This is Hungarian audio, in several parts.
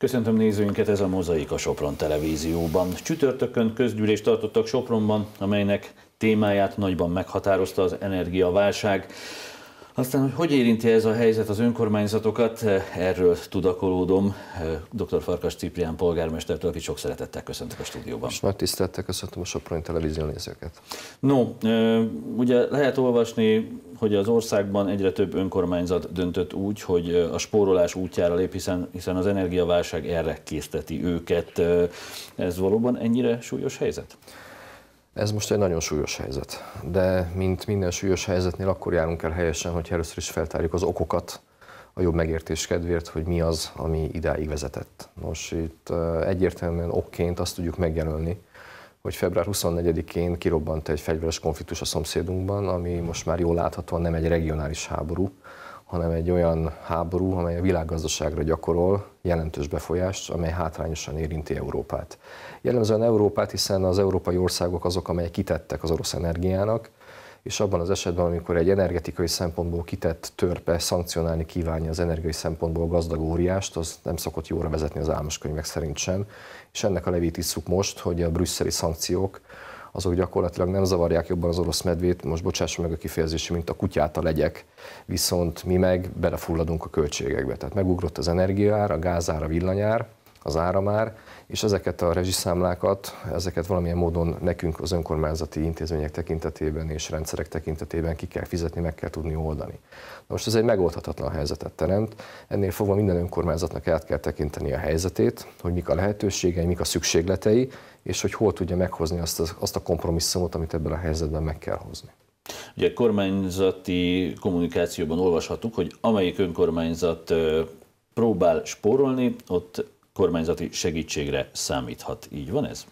Köszöntöm nézőinket, ez a Mozaik a Sopron televízióban. Csütörtökön közgyűlést tartottak Sopronban, amelynek témáját nagyban meghatározta az energiaválság. Aztán, hogy hogy érinti ez a helyzet az önkormányzatokat, erről tudakolódom. Eh, Dr. Farkas Ciprián polgármestertől, akit sok szeretettel köszöntök a stúdióban. És nagy tisztelettel köszöntöm a Soproni televízió nézőket. No, eh, ugye lehet olvasni hogy az országban egyre több önkormányzat döntött úgy, hogy a spórolás útjára lép, hiszen, hiszen az energiaválság erre készteti őket. Ez valóban ennyire súlyos helyzet? Ez most egy nagyon súlyos helyzet, de mint minden súlyos helyzetnél akkor járunk el helyesen, hogy először is feltárjuk az okokat, a jobb megértés kedvéért, hogy mi az, ami idáig vezetett. Nos, itt egyértelműen okként azt tudjuk megjelölni, hogy február 24-én kirobbant egy fegyveres konfliktus a szomszédunkban, ami most már jól láthatóan nem egy regionális háború, hanem egy olyan háború, amely a világgazdaságra gyakorol jelentős befolyást, amely hátrányosan érinti Európát. Jellemzően Európát, hiszen az európai országok azok, amelyek kitettek az orosz energiának, és abban az esetben, amikor egy energetikai szempontból kitett törpe szankcionálni kívánja az energiai szempontból gazdag óriást, az nem szokott jóra vezetni az álmoskönyvek szerint sem. És ennek a levét isszuk most, hogy a brüsszeli szankciók azok gyakorlatilag nem zavarják jobban az orosz medvét, most bocsássa meg a kifejezési, mint a kutyát a legyek, viszont mi meg belefulladunk a költségekbe. Tehát megugrott az energiaár, a gázár, a villanyár, az áramár, és ezeket a rezsiszámlákat, ezeket valamilyen módon nekünk az önkormányzati intézmények tekintetében és rendszerek tekintetében ki kell fizetni, meg kell tudni oldani. Na most ez egy megoldhatatlan helyzetet teremt, ennél fogva minden önkormányzatnak át kell tekinteni a helyzetét, hogy mik a lehetőségei, mik a szükségletei, és hogy hol tudja meghozni azt a, azt a kompromisszumot, amit ebben a helyzetben meg kell hozni. Ugye kormányzati kommunikációban olvashattuk, hogy amelyik önkormányzat próbál spórolni, ott kormányzati segítségre számíthat. Így van ez?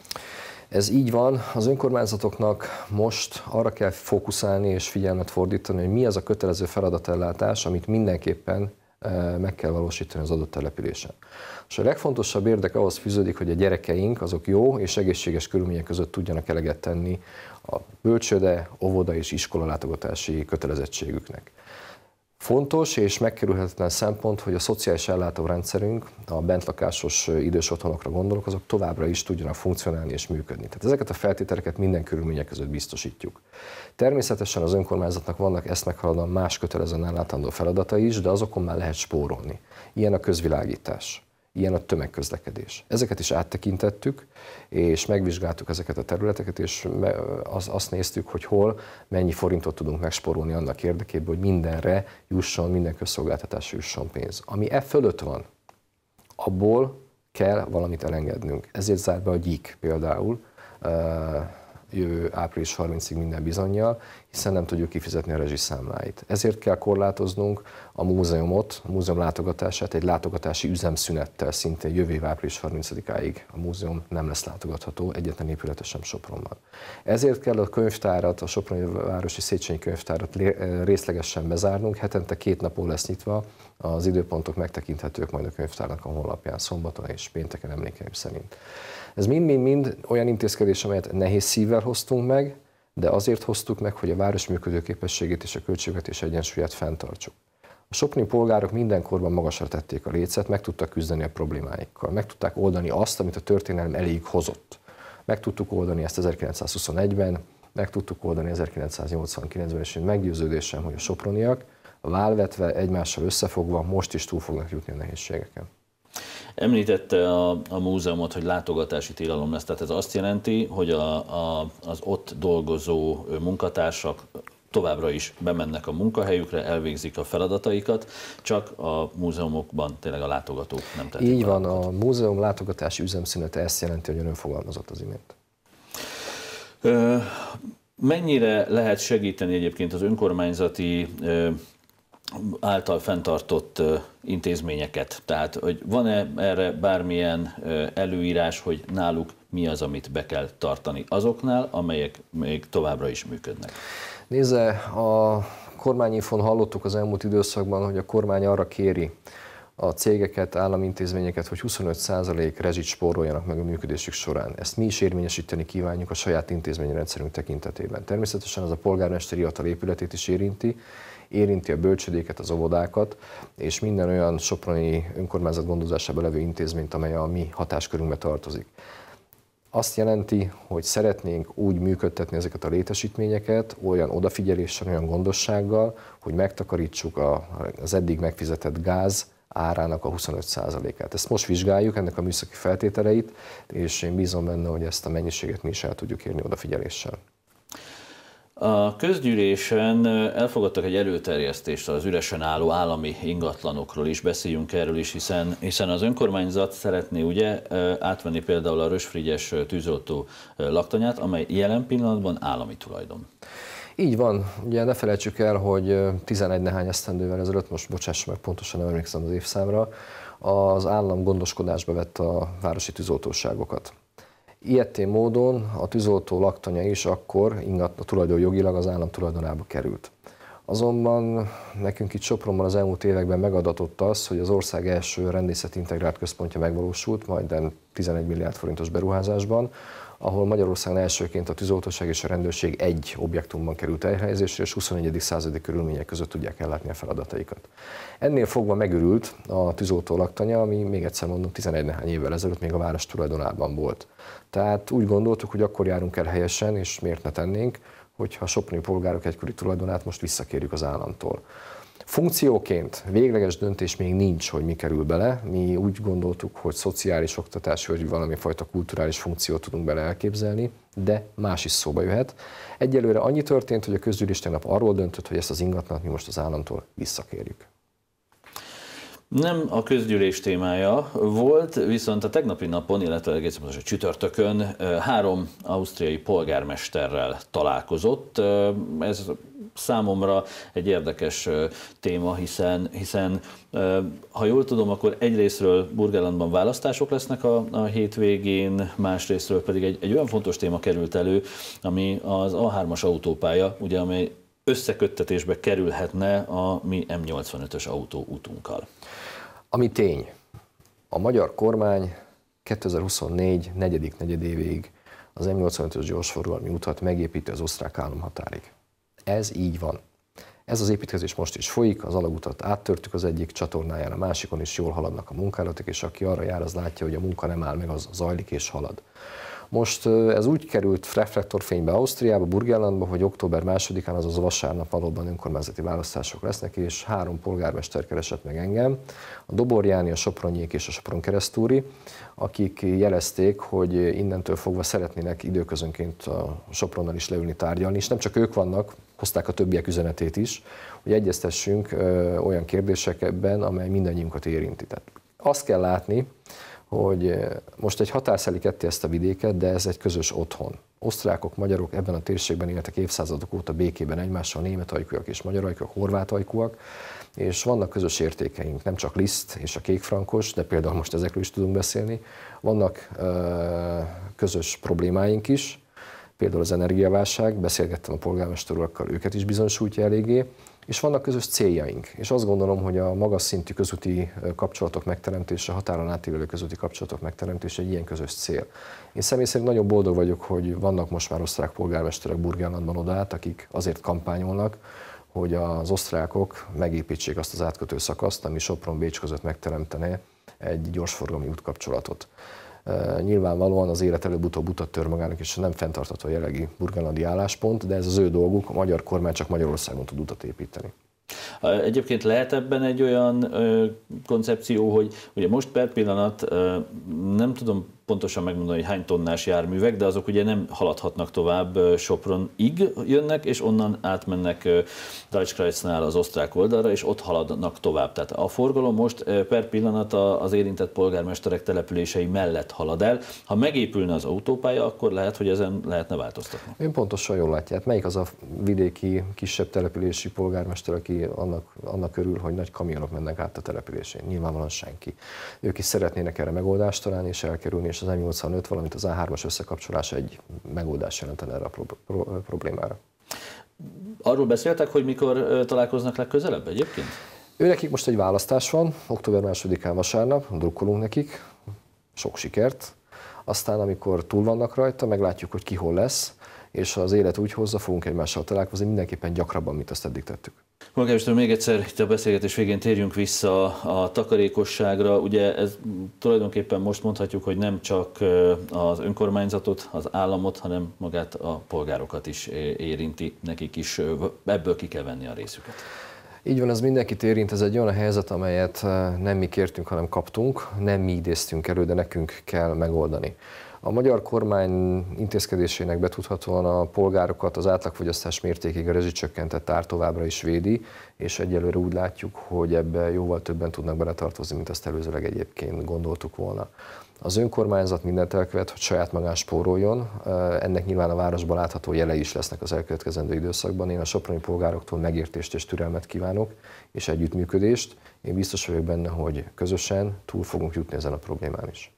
Ez így van, az önkormányzatoknak most arra kell fókuszálni és figyelmet fordítani, hogy mi az a kötelező feladatellátás, amit mindenképpen eh, meg kell valósítani az adott településen. És a legfontosabb érdek ahhoz fűződik, hogy a gyerekeink azok jó és egészséges körülmények között tudjanak eleget tenni a bölcsőde, óvoda és iskola látogatási kötelezettségüknek. Fontos és megkerülhetetlen szempont, hogy a szociális ellátórendszerünk, a bentlakásos idős otthonokra gondolok, azok továbbra is tudjanak funkcionálni és működni. Tehát ezeket a feltételeket minden körülmények között biztosítjuk. Természetesen az önkormányzatnak vannak ezt meghaladóan más kötelezően ellátandó feladata is, de azokon már lehet spórolni. Ilyen a közvilágítás ilyen a tömegközlekedés. Ezeket is áttekintettük, és megvizsgáltuk ezeket a területeket, és azt néztük, hogy hol mennyi forintot tudunk megsporolni annak érdekében, hogy mindenre jusson, minden közszolgáltatásra jusson pénz. Ami e fölött van, abból kell valamit elengednünk. Ezért zárt be a gyík például, eh, jövő április 30-ig minden bizonyjal, hiszen nem tudjuk kifizetni a számláit. Ezért kell korlátoznunk a múzeumot, a múzeum látogatását egy látogatási üzemszünettel, szintén jövő év április 30-áig a múzeum nem lesz látogatható, egyetlen épülete sem Sopronban. Ezért kell a könyvtárat, a Soproni Városi Széchenyi Könyvtárat eh, részlegesen bezárnunk, hetente két napon lesz nyitva, az időpontok megtekinthetők majd a könyvtárnak a honlapján, szombaton és pénteken emlékeim szerint. Ez mind-mind-mind olyan intézkedés, amelyet nehéz szívvel hoztunk meg, de azért hoztuk meg, hogy a város működőképességét és a költségvetés egyensúlyát fenntartsuk. A sopni polgárok mindenkorban magasra tették a lécet, meg tudtak küzdeni a problémáikkal, meg tudták oldani azt, amit a történelem elég hozott. Meg tudtuk oldani ezt 1921-ben, meg tudtuk oldani 1989-ben, és én meggyőződésem, hogy a soproniak válvetve, egymással összefogva most is túl fognak jutni a nehézségeken. Említette a, a múzeumot, hogy látogatási tilalom lesz, tehát ez azt jelenti, hogy a, a, az ott dolgozó munkatársak továbbra is bemennek a munkahelyükre, elvégzik a feladataikat, csak a múzeumokban tényleg a látogatók nem tették. Így van, a múzeum látogatási üzemszünete ezt jelenti, hogy ön fogalmazott az imént. mennyire lehet segíteni egyébként az önkormányzati ö, által fenntartott intézményeket. Tehát, hogy van-e erre bármilyen előírás, hogy náluk mi az, amit be kell tartani azoknál, amelyek még továbbra is működnek? Nézze, a kormányinfon hallottuk az elmúlt időszakban, hogy a kormány arra kéri a cégeket, állami intézményeket, hogy 25% rezsit spóroljanak meg a működésük során. Ezt mi is érvényesíteni kívánjuk a saját intézményrendszerünk tekintetében. Természetesen az a polgármesteri hivatal épületét is érinti, érinti a bölcsödéket, az óvodákat, és minden olyan soproni önkormányzat gondozásába levő intézményt, amely a mi hatáskörünkbe tartozik. Azt jelenti, hogy szeretnénk úgy működtetni ezeket a létesítményeket, olyan odafigyeléssel, olyan gondossággal, hogy megtakarítsuk a, az eddig megfizetett gáz, árának a 25%-át. Ezt most vizsgáljuk, ennek a műszaki feltételeit, és én bízom benne, hogy ezt a mennyiséget mi is el tudjuk érni odafigyeléssel. A közgyűlésen elfogadtak egy előterjesztést az üresen álló állami ingatlanokról is, beszéljünk erről is, hiszen, hiszen az önkormányzat szeretné ugye átvenni például a Rösfrigyes tűzoltó laktanyát, amely jelen pillanatban állami tulajdon. Így van, ugye ne felejtsük el, hogy 11 nehány esztendővel ezelőtt, most bocsáss meg, pontosan nem emlékszem az évszámra, az állam gondoskodásba vett a városi tűzoltóságokat. Ilyetén módon a tűzoltó laktanya is akkor ingat, a tulajdon jogilag az állam tulajdonába került. Azonban nekünk itt Sopronban az elmúlt években megadatott az, hogy az ország első rendészeti integrált központja megvalósult, majdnem 11 milliárd forintos beruházásban, ahol Magyarországon elsőként a tűzoltóság és a rendőrség egy objektumban került elhelyezésre, és 21. századi körülmények között tudják ellátni a feladataikat. Ennél fogva megürült a tűzoltó laktanya, ami még egyszer mondom, 11 néhány évvel ezelőtt még a város tulajdonában volt. Tehát úgy gondoltuk, hogy akkor járunk el helyesen, és miért ne tennénk, hogyha a sopni polgárok egykori tulajdonát most visszakérjük az államtól. Funkcióként végleges döntés még nincs, hogy mi kerül bele. Mi úgy gondoltuk, hogy szociális oktatás, vagy valami fajta kulturális funkciót tudunk bele elképzelni, de más is szóba jöhet. Egyelőre annyi történt, hogy a közgyűlés tegnap arról döntött, hogy ezt az ingatlant mi most az államtól visszakérjük. Nem a közgyűlés témája volt, viszont a tegnapi napon, illetve egészen pontosan csütörtökön három ausztriai polgármesterrel találkozott. Ez számomra egy érdekes téma, hiszen, hiszen ha jól tudom, akkor egyrésztről Burgerlandban választások lesznek a, a hétvégén, másrésztről pedig egy, egy olyan fontos téma került elő, ami az A3-as autópálya, ugye, amely összeköttetésbe kerülhetne a mi M85-ös autóutunkkal. Ami tény, a magyar kormány 2024 negyedik negyedévéig az M85-ös gyorsforgalmi utat megépíti az osztrák állam határig. Ez így van. Ez az építkezés most is folyik, az alagutat áttörtük az egyik csatornáján, a másikon is jól haladnak a munkálatok, és aki arra jár, az látja, hogy a munka nem áll meg, az zajlik és halad. Most ez úgy került reflektorfénybe Ausztriába, Burgellandba, hogy október másodikán, azaz vasárnap valóban önkormányzati választások lesznek, és három polgármester keresett meg engem, a Doborjáni, a Sopronyék és a Sopron keresztúri, akik jelezték, hogy innentől fogva szeretnének időközönként a Sopronnal is leülni tárgyalni, és nem csak ők vannak, hozták a többiek üzenetét is, hogy egyeztessünk olyan kérdésekben, amely mindannyiunkat érinti. Tehát azt kell látni, hogy eh, most egy határ szeli ketté ezt a vidéket, de ez egy közös otthon. Osztrákok, magyarok ebben a térségben éltek évszázadok óta békében egymással, német ajkúak és magyar ajkúak, horvát ajkúak, és vannak közös értékeink, nem csak Liszt és a kékfrankos, de például most ezekről is tudunk beszélni, vannak ö, eh, közös problémáink is, például az energiaválság, beszélgettem a polgármesterukkal, őket is bizonyosultja eléggé, és vannak közös céljaink. És azt gondolom, hogy a magas szintű közúti kapcsolatok megteremtése, határon átívelő közúti kapcsolatok megteremtése egy ilyen közös cél. Én személy szerint nagyon boldog vagyok, hogy vannak most már osztrák polgármesterek Burgenlandban odaát, akik azért kampányolnak, hogy az osztrákok megépítsék azt az átkötő szakaszt, ami Sopron-Bécs között megteremtené egy gyorsforgalmi útkapcsolatot. Nyilvánvalóan az élet előbb-utóbb utat tör magának, és nem fenntartható a jelenlegi burgenlandi álláspont, de ez az ő dolguk, a magyar kormány csak Magyarországon tud utat építeni. Egyébként lehet ebben egy olyan ö, koncepció, hogy ugye most per pillanat ö, nem tudom pontosan megmondani, hogy hány tonnás járművek, de azok ugye nem haladhatnak tovább Sopronig jönnek, és onnan átmennek Deutschkreisznál az osztrák oldalra, és ott haladnak tovább. Tehát a forgalom most per pillanat az érintett polgármesterek települései mellett halad el. Ha megépülne az autópálya, akkor lehet, hogy ezen lehetne változtatni. Én pontosan jól látják. Hát melyik az a vidéki kisebb települési polgármester, aki annak, annak örül, hogy nagy kamionok mennek át a településén? Nyilvánvalóan senki. Ők is szeretnének erre megoldást találni és elkerülni, és és az M85, valamint az A3-as összekapcsolás egy megoldás jelenten erre a pro- pro- problémára. Arról beszéltek, hogy mikor találkoznak legközelebb egyébként? Ő nekik most egy választás van, október 2-án vasárnap, drukkolunk nekik, sok sikert. Aztán, amikor túl vannak rajta, meglátjuk, hogy ki hol lesz, és az élet úgy hozza, fogunk egymással találkozni, mindenképpen gyakrabban, mint azt eddig tettük. Magyarországon még egyszer itt a beszélgetés végén térjünk vissza a takarékosságra. Ugye ez tulajdonképpen most mondhatjuk, hogy nem csak az önkormányzatot, az államot, hanem magát a polgárokat is érinti, nekik is ebből ki kell venni a részüket. Így van, ez mindenkit érint, ez egy olyan helyzet, amelyet nem mi kértünk, hanem kaptunk, nem mi idéztünk elő, de nekünk kell megoldani. A magyar kormány intézkedésének betudhatóan a polgárokat az átlagfogyasztás mértékig a rezsicsökkentett ár továbbra is védi, és egyelőre úgy látjuk, hogy ebbe jóval többen tudnak beletartozni, mint azt előzőleg egyébként gondoltuk volna. Az önkormányzat mindent elkövet, hogy saját magán spóroljon. Ennek nyilván a városban látható jelei is lesznek az elkövetkezendő időszakban. Én a soproni polgároktól megértést és türelmet kívánok, és együttműködést. Én biztos vagyok benne, hogy közösen túl fogunk jutni ezen a problémán is.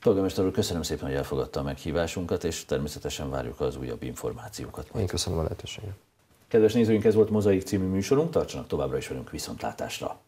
Polgármester úr, köszönöm szépen, hogy elfogadta a meghívásunkat, és természetesen várjuk az újabb információkat. Én köszönöm a lehetőséget. Kedves nézőink, ez volt Mozaik című műsorunk, tartsanak továbbra is velünk viszontlátásra.